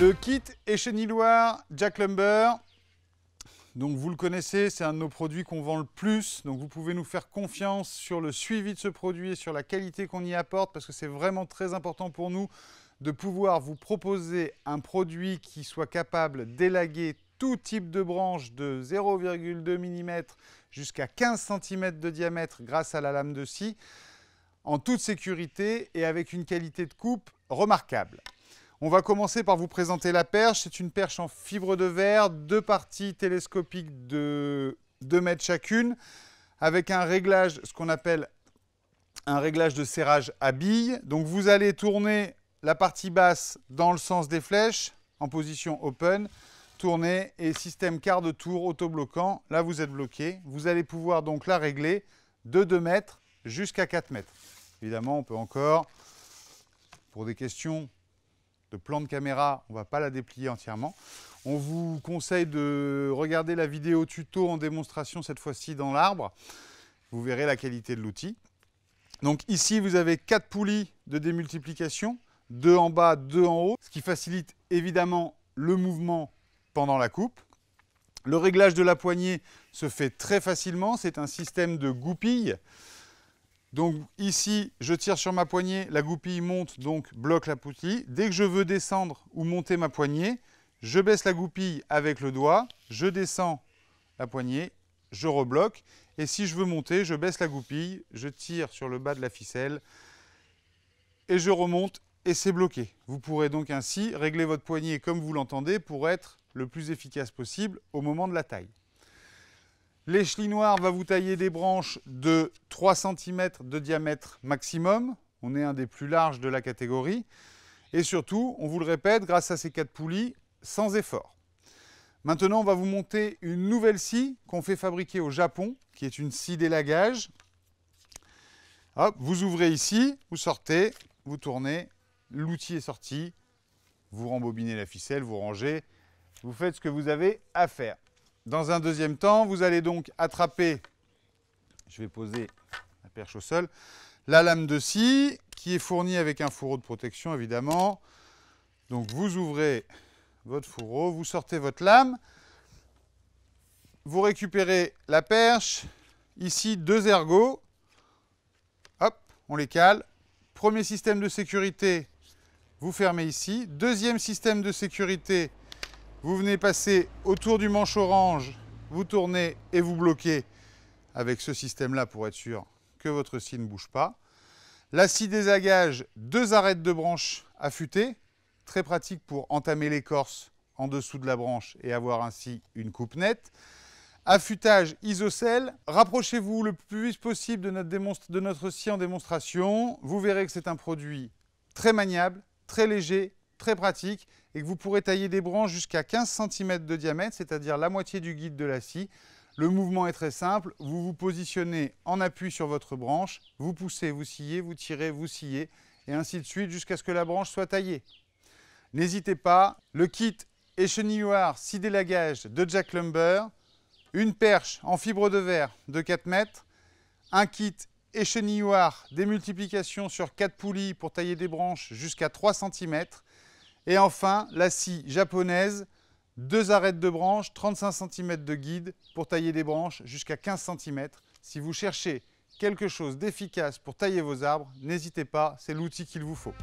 Le kit Écheniloire Jack Lumber. Donc vous le connaissez, c'est un de nos produits qu'on vend le plus. Donc vous pouvez nous faire confiance sur le suivi de ce produit et sur la qualité qu'on y apporte parce que c'est vraiment très important pour nous de pouvoir vous proposer un produit qui soit capable d'élaguer tout type de branche de 0,2 mm jusqu'à 15 cm de diamètre grâce à la lame de scie en toute sécurité et avec une qualité de coupe remarquable. On va commencer par vous présenter la perche. C'est une perche en fibre de verre, deux parties télescopiques de 2 mètres chacune, avec un réglage, ce qu'on appelle un réglage de serrage à billes. Donc vous allez tourner la partie basse dans le sens des flèches, en position open, tourner et système quart de tour autobloquant. Là, vous êtes bloqué. Vous allez pouvoir donc la régler de 2 mètres jusqu'à 4 mètres. Évidemment, on peut encore, pour des questions le plan de caméra, on ne va pas la déplier entièrement. On vous conseille de regarder la vidéo tuto en démonstration, cette fois-ci dans l'arbre. Vous verrez la qualité de l'outil. Donc ici, vous avez quatre poulies de démultiplication, deux en bas, deux en haut, ce qui facilite évidemment le mouvement pendant la coupe. Le réglage de la poignée se fait très facilement, c'est un système de goupille. Donc ici, je tire sur ma poignée, la goupille monte, donc bloque la poutille. Dès que je veux descendre ou monter ma poignée, je baisse la goupille avec le doigt, je descends la poignée, je rebloque. Et si je veux monter, je baisse la goupille, je tire sur le bas de la ficelle et je remonte et c'est bloqué. Vous pourrez donc ainsi régler votre poignée comme vous l'entendez pour être le plus efficace possible au moment de la taille noire va vous tailler des branches de 3 cm de diamètre maximum. On est un des plus larges de la catégorie. Et surtout, on vous le répète, grâce à ces quatre poulies, sans effort. Maintenant, on va vous monter une nouvelle scie qu'on fait fabriquer au Japon, qui est une scie d'élagage. vous ouvrez ici, vous sortez, vous tournez, l'outil est sorti, vous rembobinez la ficelle, vous rangez, vous faites ce que vous avez à faire. Dans un deuxième temps, vous allez donc attraper, je vais poser la perche au sol, la lame de scie qui est fournie avec un fourreau de protection évidemment. Donc vous ouvrez votre fourreau, vous sortez votre lame, vous récupérez la perche, ici deux ergots, hop, on les cale. Premier système de sécurité, vous fermez ici. Deuxième système de sécurité, vous venez passer autour du manche orange, vous tournez et vous bloquez avec ce système-là pour être sûr que votre scie ne bouge pas. La scie désagage, deux arêtes de branche affûtées, très pratique pour entamer l'écorce en dessous de la branche et avoir ainsi une coupe nette. Affûtage isocèle, rapprochez-vous le plus possible de notre, de notre scie en démonstration. Vous verrez que c'est un produit très maniable, très léger, très pratique et que vous pourrez tailler des branches jusqu'à 15 cm de diamètre, c'est-à-dire la moitié du guide de la scie. Le mouvement est très simple, vous vous positionnez en appui sur votre branche, vous poussez, vous sciez, vous tirez, vous sciez, et ainsi de suite jusqu'à ce que la branche soit taillée. N'hésitez pas, le kit échenilloir scie délagage de Jack Lumber, une perche en fibre de verre de 4 mètres, un kit échenilloir multiplications sur 4 poulies pour tailler des branches jusqu'à 3 cm, et enfin, la scie japonaise, deux arêtes de branches, 35 cm de guide pour tailler des branches jusqu'à 15 cm. Si vous cherchez quelque chose d'efficace pour tailler vos arbres, n'hésitez pas, c'est l'outil qu'il vous faut.